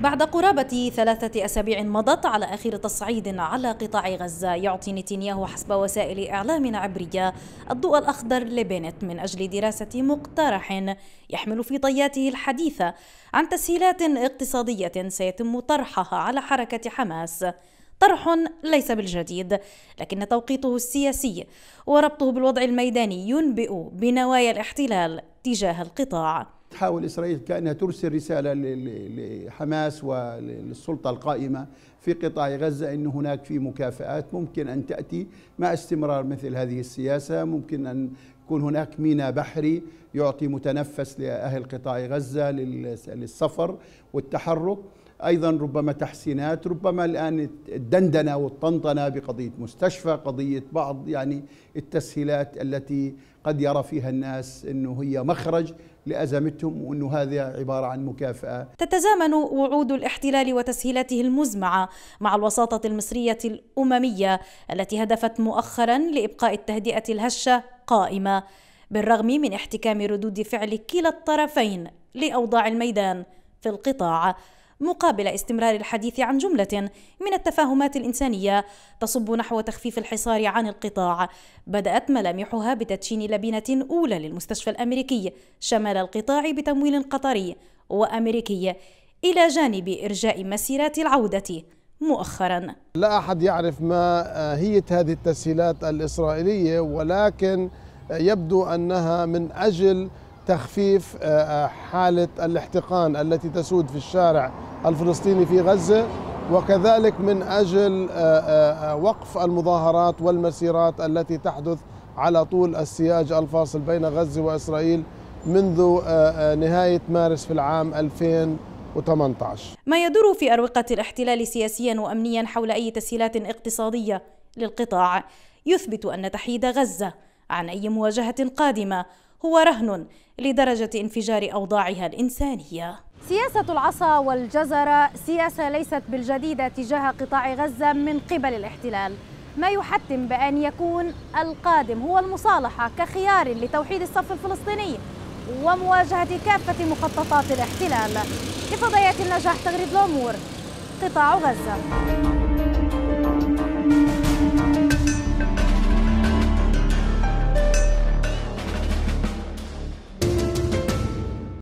بعد قرابة ثلاثة أسابيع مضت على آخر تصعيد على قطاع غزة يعطي نتنياهو حسب وسائل إعلام عبرية الضوء الأخضر لبنت من أجل دراسة مقترح يحمل في طياته الحديثة عن تسهيلات اقتصادية سيتم طرحها على حركة حماس طرح ليس بالجديد لكن توقيته السياسي وربطه بالوضع الميداني ينبئ بنوايا الاحتلال تجاه القطاع تحاول إسرائيل كأنها ترسل رسالة لحماس وللسلطة القائمة في قطاع غزة أن هناك في مكافآت ممكن أن تأتي مع استمرار مثل هذه السياسة ممكن أن يكون هناك ميناء بحري يعطي متنفس لأهل قطاع غزة للسفر والتحرك ايضا ربما تحسينات ربما الان الدندنه والطنطنه بقضيه مستشفى قضيه بعض يعني التسهيلات التي قد يرى فيها الناس انه هي مخرج لازمتهم وانه هذا عباره عن مكافاه. تتزامن وعود الاحتلال وتسهيلاته المزمعه مع الوساطه المصريه الامميه التي هدفت مؤخرا لابقاء التهدئه الهشه قائمه بالرغم من احتكام ردود فعل كلا الطرفين لاوضاع الميدان في القطاع. مقابل استمرار الحديث عن جملة من التفاهمات الإنسانية تصب نحو تخفيف الحصار عن القطاع بدأت ملامحها بتدشين لبنة أولى للمستشفى الأمريكي شمال القطاع بتمويل قطري وأمريكي إلى جانب إرجاء مسيرات العودة مؤخرا لا أحد يعرف ما هي هذه التسهيلات الإسرائيلية ولكن يبدو أنها من أجل تخفيف آه، آه، حالة الاحتقان التي تسود في الشارع الفلسطيني في غزة وكذلك من أجل آه، وقف المظاهرات والمسيرات التي تحدث على طول السياج الفاصل بين غزة وإسرائيل منذ نهاية مارس في العام 2018 ما يدور في أروقة الاحتلال سياسيا وأمنيا حول أي تسهيلات اقتصادية للقطاع يثبت أن تحييد غزة عن أي مواجهة قادمة هو رهن لدرجة انفجار أوضاعها الإنسانية سياسة العصا والجزر سياسة ليست بالجديدة تجاه قطاع غزة من قبل الاحتلال ما يحتم بأن يكون القادم هو المصالحة كخيار لتوحيد الصف الفلسطيني ومواجهة كافة مخططات الاحتلال لفضيات النجاح تغريب الأمور قطاع غزة